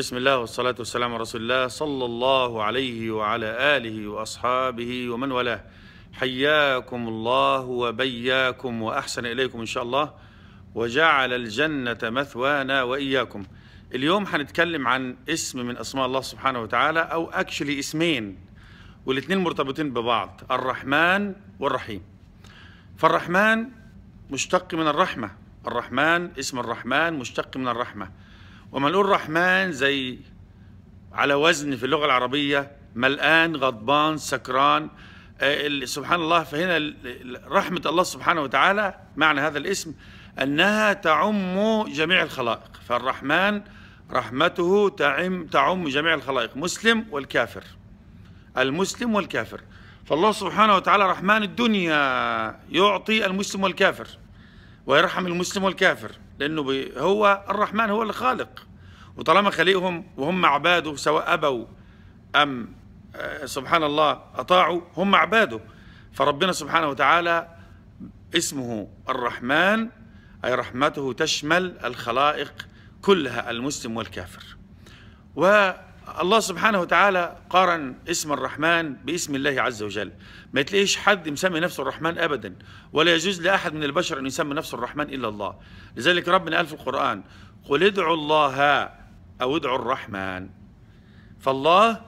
بسم الله والصلاة والسلام على رسول الله صلى الله عليه وعلى آله وأصحابه ومن والاه حياكم الله وبياكم وأحسن إليكم إن شاء الله وجعل الجنة مثوانا وإياكم اليوم هنتكلم عن اسم من أسماء الله سبحانه وتعالى أو أكشلي اسمين والاثنين مرتبطين ببعض الرحمن والرحيم فالرحمن مشتق من الرحمة الرحمن اسم الرحمن مشتق من الرحمة نقول رحمن زي على وزن في اللغة العربية ملآن غضبان سكران آه، سبحان الله فهنا رحمة الله سبحانه وتعالى معنى هذا الاسم أنها تعم جميع الخلائق فالرحمن رحمته تعم, تعم جميع الخلائق مسلم والكافر المسلم والكافر فالله سبحانه وتعالى رحمن الدنيا يعطي المسلم والكافر ويرحم المسلم والكافر لأنه هو الرحمن هو اللي خالق وطالما خليهم وهم عباده سواء أبوا أم آه، سبحان الله أطاعوا هم عباده فربنا سبحانه وتعالى اسمه الرحمن أي رحمته تشمل الخلائق كلها المسلم والكافر و الله سبحانه وتعالى قارن اسم الرحمن باسم الله عز وجل ما تلاقيش حد مسمي نفسه الرحمن أبدا ولا يجوز لأحد من البشر أن يسمي نفسه الرحمن إلا الله لذلك ربنا قال في القرآن قل ادعوا الله أو ادعوا الرحمن فالله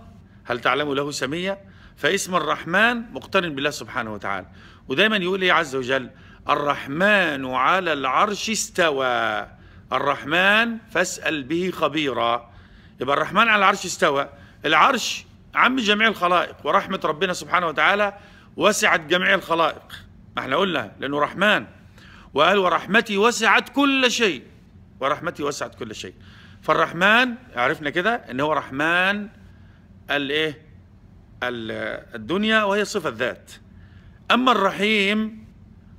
هل تعلم له سمية فاسم الرحمن مقترن بالله سبحانه وتعالى ودايما يقول إيه عز وجل الرحمن على العرش استوى الرحمن فاسأل به خبيرا يبقى الرحمن على العرش استوى العرش عم جميع الخلائق ورحمة ربنا سبحانه وتعالى وسعت جميع الخلائق ما احنا قلنا لأنه رحمن وقال ورحمتي وسعت كل شيء ورحمتي وسعت كل شيء فالرحمن عرفنا كده ان هو رحمن الايه الدنيا وهي صفه ذات اما الرحيم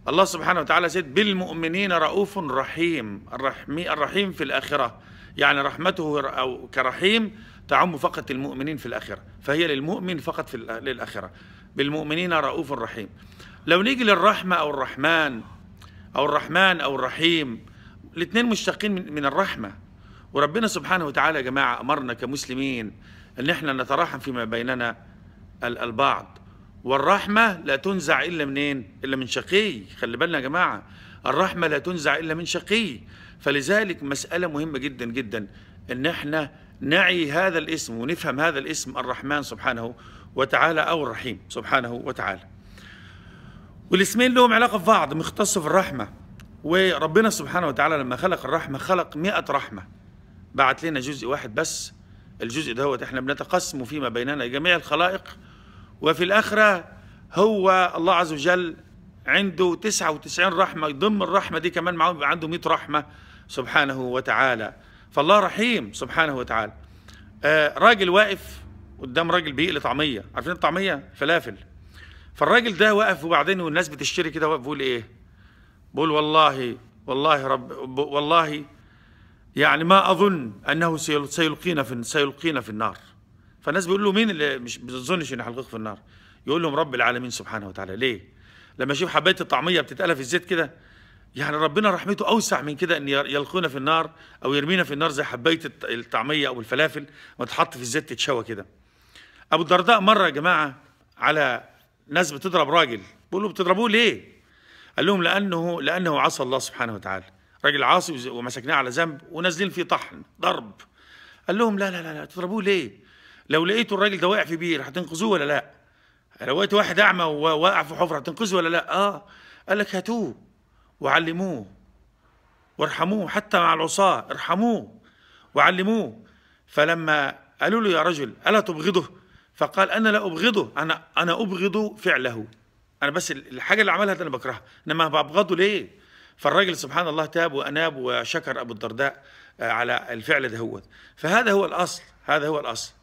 الله سبحانه وتعالى سيد بالمؤمنين رؤوف رحيم الرحيم الرحيم في الاخره يعني رحمته أو كرحيم تعم فقط المؤمنين في الآخرة فهي للمؤمن فقط في للآخرة بالمؤمنين رؤوف رحيم لو نيجي للرحمة أو الرحمن أو الرحمن أو الرحيم الاثنين مشتقين من الرحمة وربنا سبحانه وتعالى يا جماعة أمرنا كمسلمين أن احنا نتراحم فيما بيننا البعض والرحمة لا تنزع إلا منين إلا من شقي خلي بالنا يا جماعة الرحمة لا تنزع إلا من شقي فلذلك مسألة مهمة جدا جدا أن احنا نعي هذا الاسم ونفهم هذا الاسم الرحمن سبحانه وتعالى أو الرحيم سبحانه وتعالى والاسمين لهم علاقة في بعض مختص في الرحمة وربنا سبحانه وتعالى لما خلق الرحمة خلق مئة رحمة بعت لنا جزء واحد بس الجزء دوت احنا بنتقسم فيما بيننا جميع الخلائق وفي الآخرة هو الله عز وجل عنده 99 رحمة يضم الرحمة دي كمان معاهم يبقى عنده 100 رحمة سبحانه وتعالى فالله رحيم سبحانه وتعالى آه راجل واقف قدام راجل بيقلي طعمية عارفين الطعمية فلافل فالراجل ده واقف وبعدين والناس بتشتري كده واقف بيقول ايه بقول والله والله رب والله يعني ما اظن انه سيلقينا في سيلقينا في النار فالناس بيقول له مين اللي مش بتظنش ان هيلقيك في النار يقول لهم رب العالمين سبحانه وتعالى ليه لما اشوف حبايه الطعميه بتتقلى في الزيت كده يعني ربنا رحمته اوسع من كده ان يلقونا في النار او يرمينا في النار زي حبايه الطعميه او الفلافل ما تحط في الزيت تتشوى كده ابو الدرداء مره يا جماعه على ناس بتضرب راجل بيقولوا بتضربوه ليه قال لهم لانه لانه عصى الله سبحانه وتعالى راجل عاصي ومسكناه على ذنب ونازلين فيه طحن ضرب قال لهم لا لا لا, لا تضربوه ليه لو لقيتوا الراجل ده واقع في بير هتنقذوه ولا لا لقيت واحد اعمى وواقع في حفره هتنقذه ولا لا؟ اه قال لك هاتوه وعلموه وارحموه حتى مع العصاه ارحموه وعلموه فلما قالوا له يا رجل الا تبغضه؟ فقال انا لا ابغضه انا انا ابغض فعله انا بس الحاجه اللي عملها انا بكرهها انما ببغضه ليه؟ فالراجل سبحان الله تاب واناب وشكر ابو الدرداء على الفعل ده هو فهذا هو الاصل هذا هو الاصل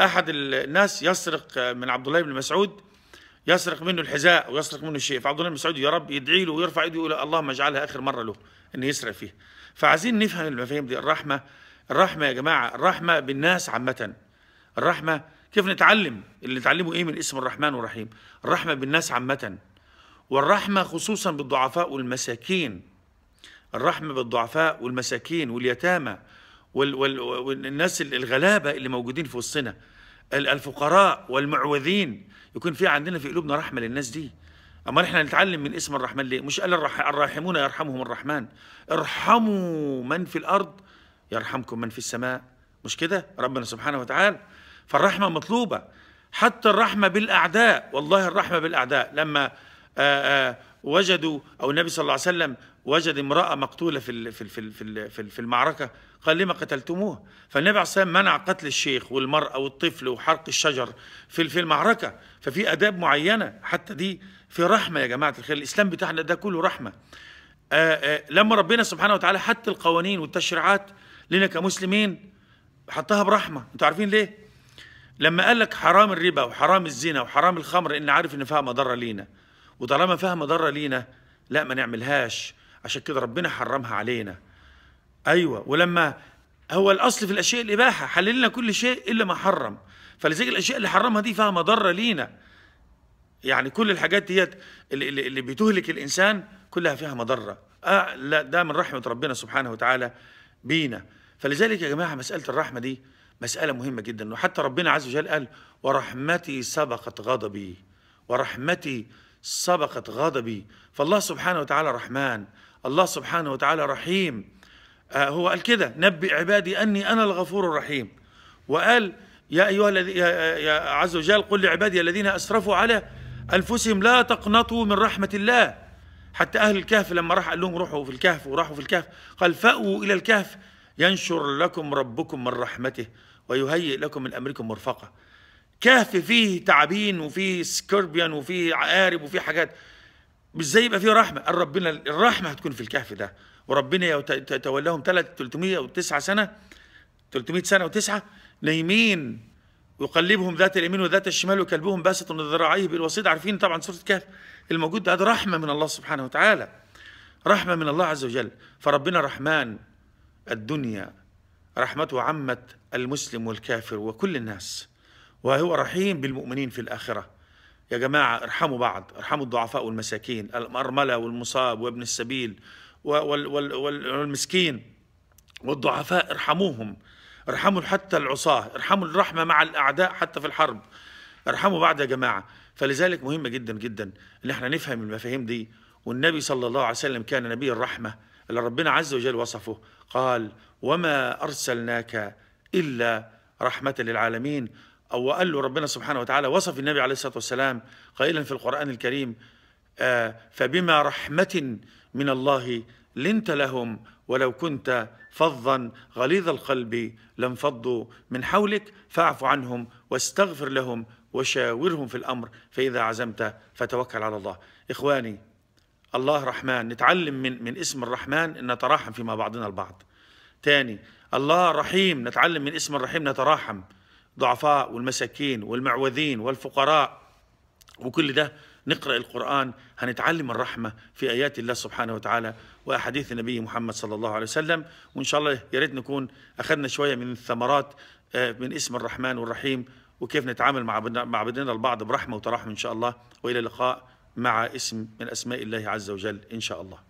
احد الناس يسرق من عبد الله بن مسعود يسرق منه الحذاء ويسرق منه الشيء فعبد الله بن مسعود يا رب يدعي له ويرفع ايده ويقول اللهم اجعلها اخر مره له ان يسرق فيها فعايزين نفهم المفاهيم دي الرحمه الرحمه يا جماعه الرحمه بالناس عامه الرحمه كيف نتعلم اللي نتعلمه ايه من اسم الرحمن والرحيم الرحمه بالناس عامه والرحمه خصوصا بالضعفاء والمساكين الرحمه بالضعفاء والمساكين واليتامى وال وال والناس الغلابه اللي موجودين في وسطنا الفقراء والمعوذين يكون في عندنا في قلوبنا رحمه للناس دي اما احنا نتعلم من اسم الرحمن ليه مش قال الراحمون يرحمهم الرحمن ارحموا من في الارض يرحمكم من في السماء مش كده ربنا سبحانه وتعالى فالرحمه مطلوبه حتى الرحمه بالاعداء والله الرحمه بالاعداء لما آآ آآ وجدوا او النبي صلى الله عليه وسلم وجد امرأة مقتولة في في في في في المعركة قال لما قتلتموها؟ فالنبي عليه الصلاة منع قتل الشيخ والمرأة والطفل وحرق الشجر في في المعركة ففي آداب معينة حتى دي في رحمة يا جماعة الخير الإسلام بتاعنا ده كله رحمة آآ آه، آآ آه، لما ربنا سبحانه وتعالى حط القوانين والتشريعات لنا كمسلمين حطها برحمة أنتوا عارفين ليه؟ لما قال لك حرام الربا وحرام الزنا وحرام الخمر إن عارف إن فيها مضرة لينا وطالما فيها مضرة لينا لا ما نعملهاش عشان كده ربنا حرمها علينا ايوه ولما هو الاصل في الاشياء الاباحه حلل لنا كل شيء الا ما حرم فلذلك الاشياء اللي حرمها دي فيها مضره لينا يعني كل الحاجات ديت اللي, اللي بتهلك الانسان كلها فيها مضره آه لا ده من رحمه ربنا سبحانه وتعالى بينا فلذلك يا جماعه مساله الرحمه دي مساله مهمه جدا وحتى ربنا عز وجل قال ورحمتي سبقت غضبي ورحمتي سبقت غضبي فالله سبحانه وتعالى رحمن الله سبحانه وتعالى رحيم آه هو قال كده نبئ عبادي أني أنا الغفور الرحيم وقال يا أيها الذي يا, يا عز وجل قل لعبادي الذين أسرفوا على أنفسهم لا تقنطوا من رحمة الله حتى أهل الكهف لما راح قال لهم روحوا في الكهف وراحوا في الكهف قال فأووا إلى الكهف ينشر لكم ربكم من رحمته ويهيئ لكم من أمركم مرفقة كهف فيه تعابين وفيه سكربيان وفيه عقارب وفيه حاجات مش زي يبقى فيه رحمه قال ربنا الرحمه هتكون في الكهف ده وربنا يتولاهم 309 سنه 300 سنه وتسعه نايمين يقلبهم ذات اليمين وذات الشمال وكلبهم باسط ذراعيه بالوسيط عارفين طبعا سوره الكهف الموجود ده رحمه من الله سبحانه وتعالى رحمه من الله عز وجل فربنا رحمن الدنيا رحمته عمت المسلم والكافر وكل الناس وهو رحيم بالمؤمنين في الاخره يا جماعة ارحموا بعض ارحموا الضعفاء والمساكين الأرملة والمصاب وابن السبيل والمسكين والضعفاء ارحموهم ارحموا حتى العصاة ارحموا الرحمة مع الأعداء حتى في الحرب ارحموا بعض يا جماعة فلذلك مهمة جدا جدا ان احنا نفهم المفاهيم دي والنبي صلى الله عليه وسلم كان نبي الرحمة اللي ربنا عز وجل وصفه قال وما أرسلناك إلا رحمة للعالمين أو قال له ربنا سبحانه وتعالى وصف النبي عليه الصلاة والسلام قائلا في القرآن الكريم آه، فبما رحمة من الله لنت لهم ولو كنت فظا غليظ القلب لانفضوا من حولك فاعف عنهم واستغفر لهم وشاورهم في الأمر فإذا عزمت فتوكل على الله إخواني الله رحمن نتعلم من, من اسم الرحمن أن نتراحم فيما بعضنا البعض تاني الله رحيم نتعلم من اسم الرحيم نتراحم الضعفاء والمساكين والمعوذين والفقراء وكل ده نقرأ القرآن هنتعلم الرحمة في آيات الله سبحانه وتعالى وأحاديث النبي محمد صلى الله عليه وسلم وإن شاء الله يا ريت نكون أخذنا شوية من الثمرات آه، من اسم الرحمن والرحيم وكيف نتعامل مع بدنا البعض برحمة وترحم إن شاء الله وإلى اللقاء مع اسم من أسماء الله عز وجل إن شاء الله